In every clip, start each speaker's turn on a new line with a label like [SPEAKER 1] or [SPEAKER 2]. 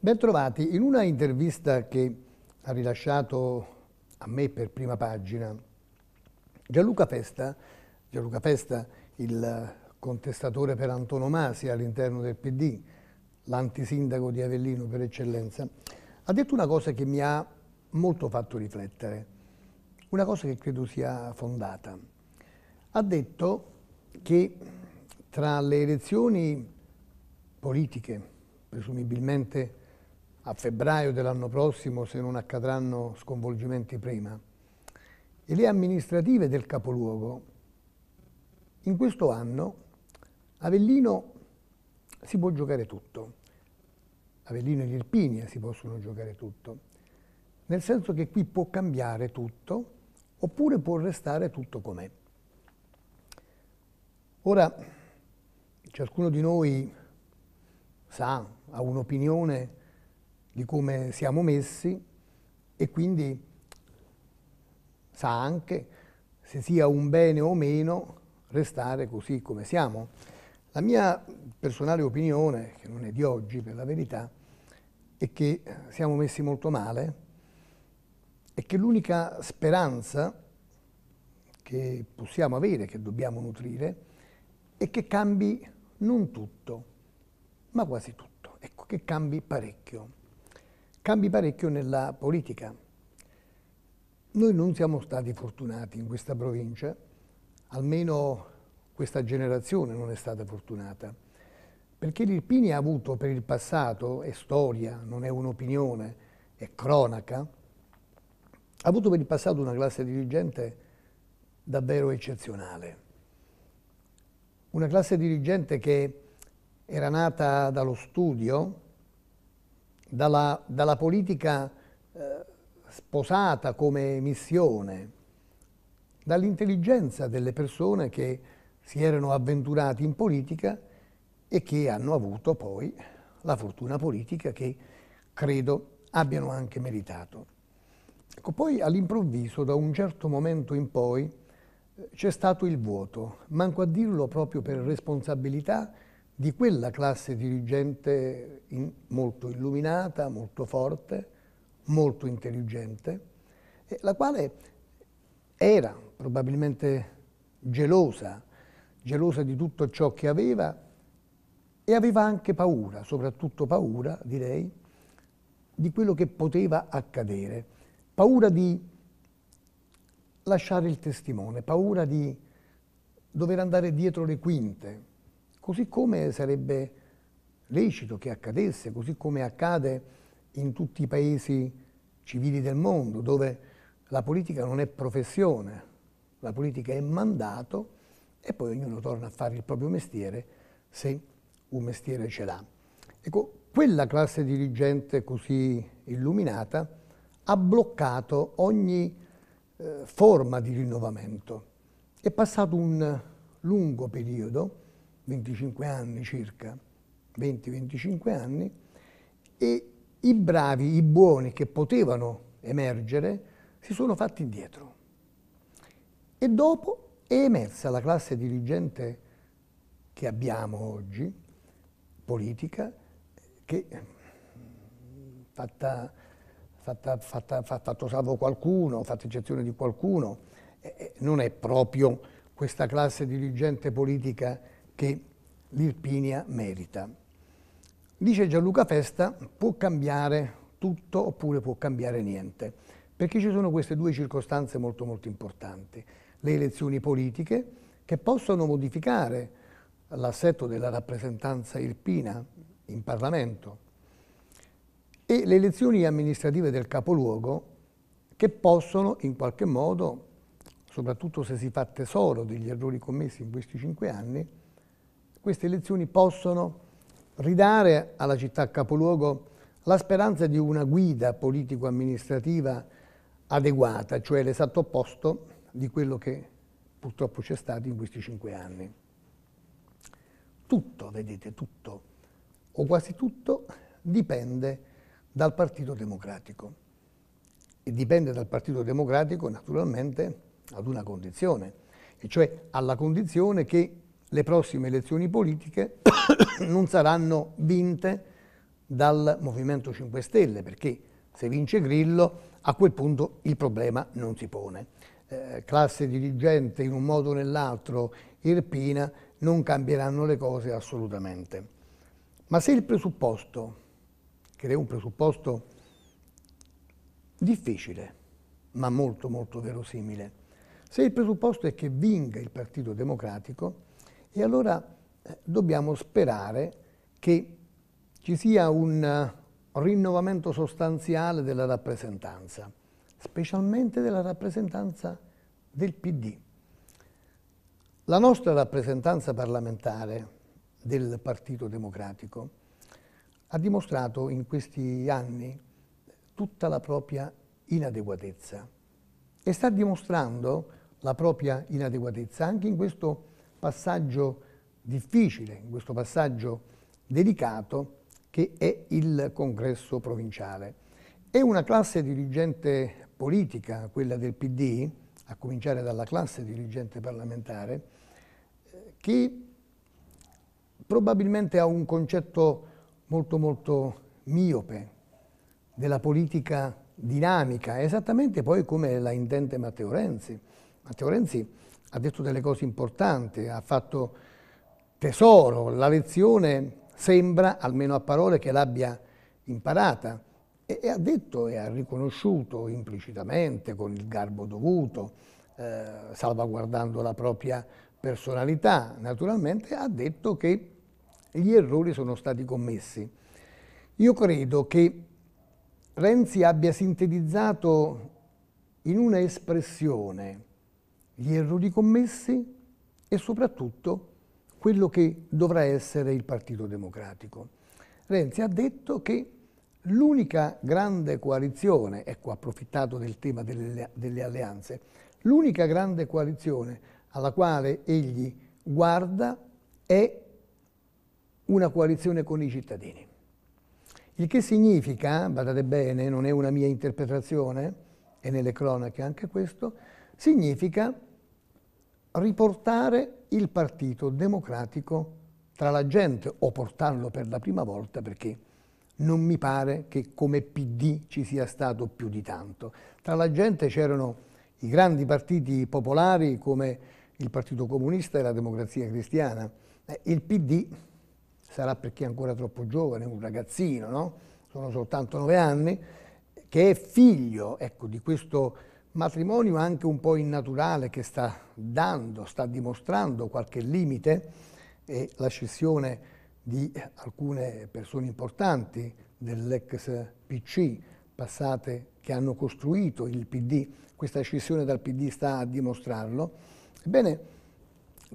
[SPEAKER 1] Bentrovati, in una intervista che ha rilasciato a me per prima pagina Gianluca Festa, Gianluca Festa il contestatore per antonomasia all'interno del PD, l'antisindaco di Avellino per eccellenza, ha detto una cosa che mi ha molto fatto riflettere, una cosa che credo sia fondata. Ha detto che tra le elezioni politiche, presumibilmente a febbraio dell'anno prossimo, se non accadranno sconvolgimenti prima, e le amministrative del capoluogo, in questo anno Avellino si può giocare tutto, Avellino e Irpinia si possono giocare tutto, nel senso che qui può cambiare tutto oppure può restare tutto com'è. Ora, ciascuno di noi sa, ha un'opinione di come siamo messi e quindi sa anche se sia un bene o meno restare così come siamo. La mia personale opinione, che non è di oggi per la verità, è che eh, siamo messi molto male e che l'unica speranza che possiamo avere, che dobbiamo nutrire, è che cambi non tutto, ma quasi tutto, ecco, che cambi parecchio. Cambi parecchio nella politica. Noi non siamo stati fortunati in questa provincia, almeno questa generazione non è stata fortunata. Perché l'Irpini ha avuto per il passato, è storia, non è un'opinione, è cronaca, ha avuto per il passato una classe dirigente davvero eccezionale. Una classe dirigente che era nata dallo studio, dalla, dalla politica eh, sposata come missione, dall'intelligenza delle persone che si erano avventurati in politica e che hanno avuto poi la fortuna politica che credo abbiano anche meritato. Ecco, poi all'improvviso, da un certo momento in poi, eh, c'è stato il vuoto, manco a dirlo proprio per responsabilità di quella classe dirigente in, molto illuminata, molto forte, molto intelligente, eh, la quale era probabilmente gelosa gelosa di tutto ciò che aveva e aveva anche paura, soprattutto paura, direi, di quello che poteva accadere, paura di lasciare il testimone, paura di dover andare dietro le quinte, così come sarebbe lecito che accadesse, così come accade in tutti i paesi civili del mondo, dove la politica non è professione, la politica è mandato e poi ognuno torna a fare il proprio mestiere se un mestiere ce l'ha. Ecco, quella classe dirigente così illuminata ha bloccato ogni eh, forma di rinnovamento. È passato un lungo periodo, 25 anni circa, 20-25 anni, e i bravi, i buoni che potevano emergere si sono fatti indietro. E dopo è emersa la classe dirigente che abbiamo oggi, politica, che fatta, fatta, fatta, fatto salvo qualcuno, fatta eccezione di qualcuno, eh, non è proprio questa classe dirigente politica che l'Irpinia merita. Dice Gianluca Festa, può cambiare tutto oppure può cambiare niente, perché ci sono queste due circostanze molto molto importanti le elezioni politiche che possono modificare l'assetto della rappresentanza irpina in Parlamento e le elezioni amministrative del capoluogo che possono in qualche modo, soprattutto se si fa tesoro degli errori commessi in questi cinque anni, queste elezioni possono ridare alla città capoluogo la speranza di una guida politico-amministrativa adeguata, cioè l'esatto opposto di quello che purtroppo c'è stato in questi cinque anni. Tutto, vedete, tutto, o quasi tutto, dipende dal Partito Democratico. E dipende dal Partito Democratico naturalmente ad una condizione, e cioè alla condizione che le prossime elezioni politiche non saranno vinte dal Movimento 5 Stelle, perché se vince Grillo a quel punto il problema non si pone. Eh, classe dirigente in un modo o nell'altro irpina, non cambieranno le cose assolutamente. Ma se il presupposto, che è un presupposto difficile, ma molto molto verosimile, se il presupposto è che vinga il Partito Democratico, e allora eh, dobbiamo sperare che ci sia un eh, rinnovamento sostanziale della rappresentanza specialmente della rappresentanza del PD. La nostra rappresentanza parlamentare del Partito Democratico ha dimostrato in questi anni tutta la propria inadeguatezza e sta dimostrando la propria inadeguatezza anche in questo passaggio difficile, in questo passaggio delicato che è il congresso provinciale. È una classe dirigente politica, quella del PD, a cominciare dalla classe dirigente parlamentare, eh, che probabilmente ha un concetto molto molto miope della politica dinamica, esattamente poi come la intende Matteo Renzi. Matteo Renzi ha detto delle cose importanti, ha fatto tesoro, la lezione sembra, almeno a parole, che l'abbia imparata e, e ha detto e ha riconosciuto implicitamente, con il garbo dovuto, eh, salvaguardando la propria personalità, naturalmente, ha detto che gli errori sono stati commessi. Io credo che Renzi abbia sintetizzato in una espressione gli errori commessi e soprattutto quello che dovrà essere il Partito Democratico. Renzi ha detto che L'unica grande coalizione, ecco approfittato del tema delle, delle alleanze, l'unica grande coalizione alla quale egli guarda è una coalizione con i cittadini. Il che significa, badate bene, non è una mia interpretazione, e nelle cronache anche questo, significa riportare il Partito Democratico tra la gente o portarlo per la prima volta perché non mi pare che come PD ci sia stato più di tanto. Tra la gente c'erano i grandi partiti popolari come il Partito Comunista e la Democrazia Cristiana. Eh, il PD sarà perché è ancora troppo giovane, un ragazzino, no? sono soltanto nove anni, che è figlio ecco, di questo matrimonio anche un po' innaturale che sta dando, sta dimostrando qualche limite e la scissione di alcune persone importanti dell'ex PC passate che hanno costruito il PD, questa scissione dal PD sta a dimostrarlo, ebbene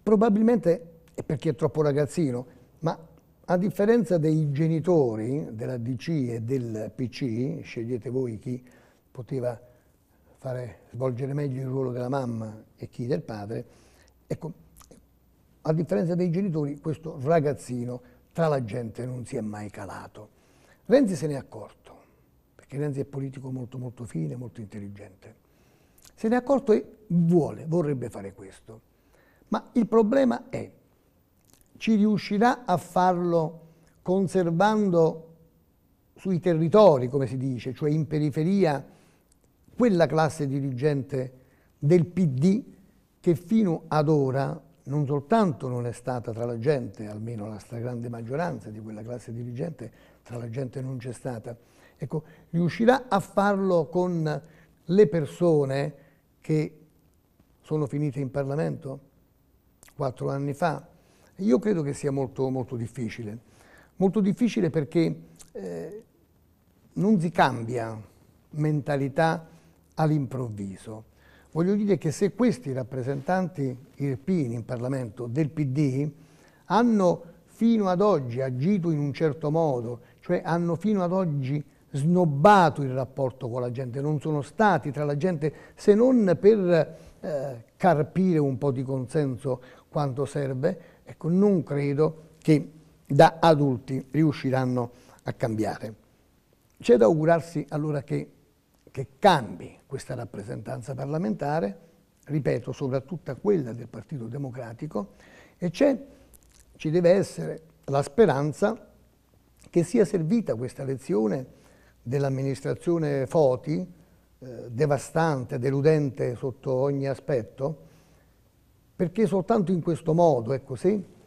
[SPEAKER 1] probabilmente è perché è troppo ragazzino, ma a differenza dei genitori della DC e del PC, scegliete voi chi poteva fare, svolgere meglio il ruolo della mamma e chi del padre, ecco, a differenza dei genitori questo ragazzino tra la gente non si è mai calato. Renzi se n'è accorto, perché Renzi è politico molto molto fine, molto intelligente. Se n'è accorto e vuole, vorrebbe fare questo. Ma il problema è, ci riuscirà a farlo conservando sui territori, come si dice, cioè in periferia, quella classe dirigente del PD che fino ad ora non soltanto non è stata tra la gente, almeno la stragrande maggioranza di quella classe dirigente, tra la gente non c'è stata, ecco, riuscirà a farlo con le persone che sono finite in Parlamento quattro anni fa? Io credo che sia molto, molto difficile, molto difficile perché eh, non si cambia mentalità all'improvviso. Voglio dire che se questi rappresentanti irpini in Parlamento del PD hanno fino ad oggi agito in un certo modo, cioè hanno fino ad oggi snobbato il rapporto con la gente, non sono stati tra la gente se non per eh, carpire un po' di consenso quanto serve, ecco, non credo che da adulti riusciranno a cambiare. C'è da augurarsi allora che che cambi questa rappresentanza parlamentare, ripeto, soprattutto quella del Partito Democratico, e ci deve essere la speranza che sia servita questa lezione dell'amministrazione Foti, eh, devastante, deludente sotto ogni aspetto, perché soltanto in questo modo, è così, ecco,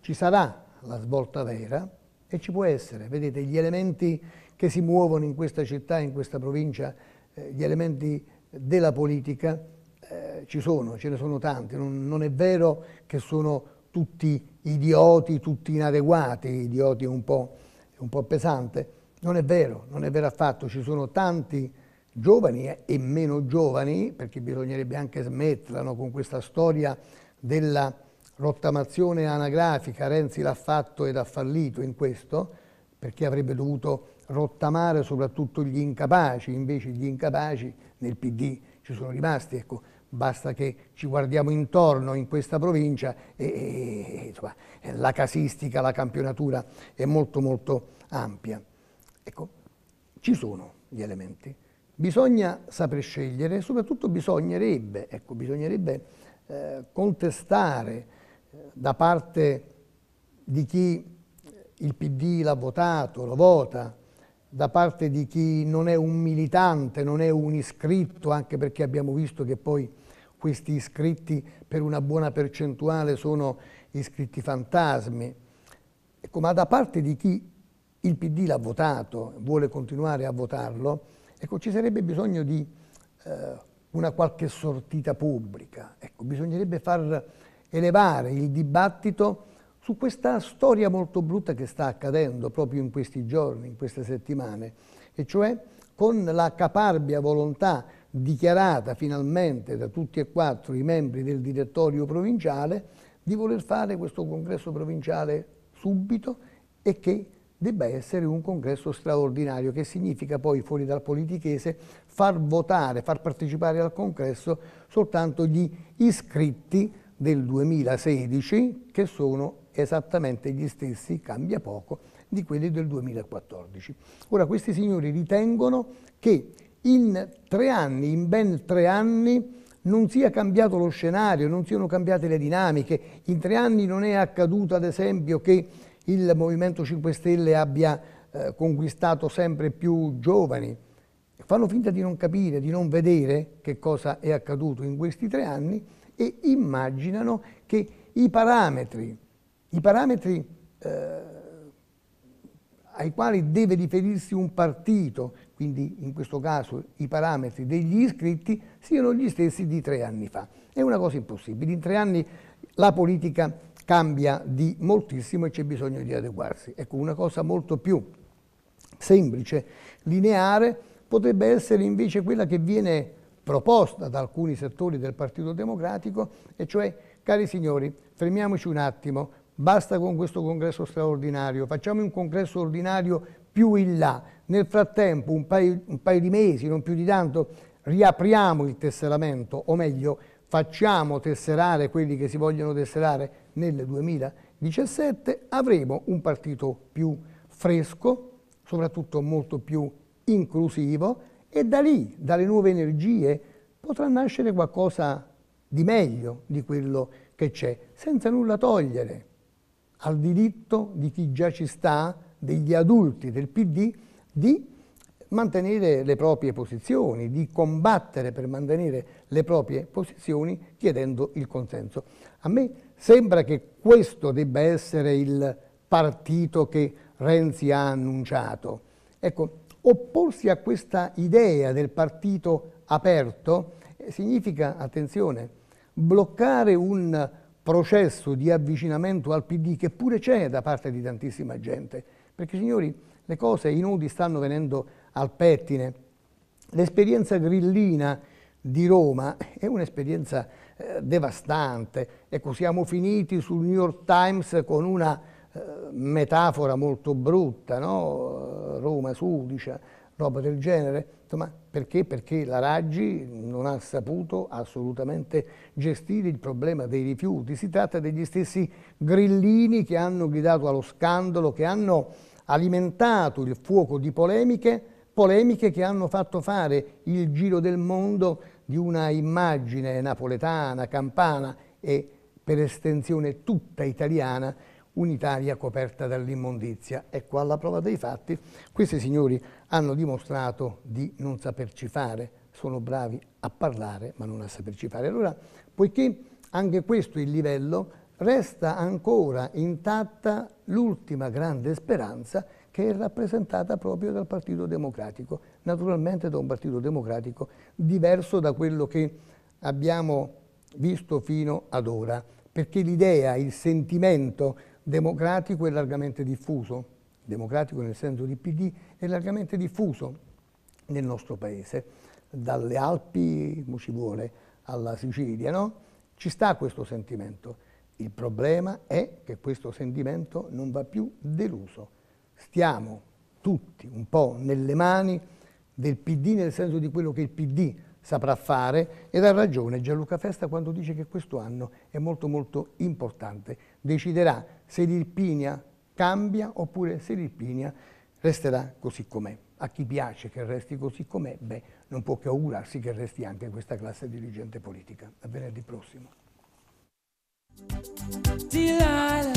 [SPEAKER 1] ci sarà la svolta vera e ci può essere, vedete, gli elementi che si muovono in questa città, in questa provincia, eh, gli elementi della politica eh, ci sono, ce ne sono tanti, non, non, è vero che sono tutti idioti, tutti inadeguati, idioti è un, un po', pesante, non è vero, non è vero affatto, ci sono tanti giovani e meno giovani, perché bisognerebbe anche smetterla no, con questa storia della rottamazione anagrafica, Renzi l'ha fatto ed ha fallito in questo, perché avrebbe dovuto rottamare soprattutto gli incapaci, invece gli incapaci nel PD ci sono rimasti, ecco, basta che ci guardiamo intorno in questa provincia e, e insomma, la casistica, la campionatura è molto molto ampia. Ecco, ci sono gli elementi. Bisogna saper scegliere, e soprattutto bisognerebbe, ecco, bisognerebbe eh, contestare eh, da parte di chi il PD l'ha votato, lo vota, da parte di chi non è un militante, non è un iscritto, anche perché abbiamo visto che poi questi iscritti per una buona percentuale sono iscritti fantasmi. Ecco, ma da parte di chi il PD l'ha votato, vuole continuare a votarlo, ecco, ci sarebbe bisogno di eh, una qualche sortita pubblica. Ecco, bisognerebbe far elevare il dibattito su questa storia molto brutta che sta accadendo proprio in questi giorni, in queste settimane, e cioè con la caparbia volontà dichiarata finalmente da tutti e quattro i membri del direttorio provinciale di voler fare questo congresso provinciale subito e che debba essere un congresso straordinario, che significa poi fuori dal politichese far votare, far partecipare al congresso soltanto gli iscritti del 2016 che sono esattamente gli stessi, cambia poco, di quelli del 2014. Ora questi signori ritengono che in tre anni, in ben tre anni, non sia cambiato lo scenario, non siano cambiate le dinamiche. In tre anni non è accaduto, ad esempio, che il Movimento 5 Stelle abbia eh, conquistato sempre più giovani. Fanno finta di non capire, di non vedere che cosa è accaduto in questi tre anni e immaginano che i parametri i parametri eh, ai quali deve riferirsi un partito, quindi in questo caso i parametri degli iscritti, siano gli stessi di tre anni fa. È una cosa impossibile. In tre anni la politica cambia di moltissimo e c'è bisogno di adeguarsi. Ecco, una cosa molto più semplice, lineare, potrebbe essere invece quella che viene proposta da alcuni settori del Partito Democratico, e cioè, cari signori, fermiamoci un attimo, basta con questo congresso straordinario, facciamo un congresso ordinario più in là. Nel frattempo, un paio, un paio di mesi, non più di tanto, riapriamo il tesseramento, o meglio, facciamo tesserare quelli che si vogliono tesserare nel 2017, avremo un partito più fresco, soprattutto molto più inclusivo e da lì, dalle nuove energie, potrà nascere qualcosa di meglio di quello che c'è, senza nulla togliere al diritto di chi già ci sta, degli adulti del PD, di mantenere le proprie posizioni, di combattere per mantenere le proprie posizioni chiedendo il consenso. A me sembra che questo debba essere il partito che Renzi ha annunciato. Ecco, opporsi a questa idea del partito aperto eh, significa, attenzione, bloccare un processo di avvicinamento al PD che pure c'è da parte di tantissima gente. Perché signori, le cose, i nudi stanno venendo al pettine. L'esperienza grillina di Roma è un'esperienza eh, devastante. Ecco, siamo finiti sul New York Times con una eh, metafora molto brutta, no? Roma sudicia, roba del genere? Insomma, perché? Perché la Raggi non ha saputo assolutamente gestire il problema dei rifiuti. Si tratta degli stessi grillini che hanno guidato allo scandalo, che hanno alimentato il fuoco di polemiche, polemiche che hanno fatto fare il giro del mondo di una immagine napoletana, campana e per estensione tutta italiana un'Italia coperta dall'immondizia. Ecco, alla prova dei fatti, questi signori hanno dimostrato di non saperci fare, sono bravi a parlare ma non a saperci fare. Allora, poiché anche questo è il livello, resta ancora intatta l'ultima grande speranza che è rappresentata proprio dal Partito Democratico, naturalmente da un Partito Democratico diverso da quello che abbiamo visto fino ad ora, perché l'idea, il sentimento democratico e largamente diffuso, democratico nel senso di PD, è largamente diffuso nel nostro paese, dalle Alpi, ci vuole, alla Sicilia, no? Ci sta questo sentimento. Il problema è che questo sentimento non va più deluso. Stiamo tutti un po' nelle mani del PD nel senso di quello che il PD saprà fare ed ha ragione Gianluca Festa quando dice che questo anno è molto molto importante. Deciderà se l'Irpinia cambia oppure se l'Irpinia resterà così com'è. A chi piace che resti così com'è, beh, non può che augurarsi che resti anche questa classe dirigente politica. A venerdì prossimo. Delilah.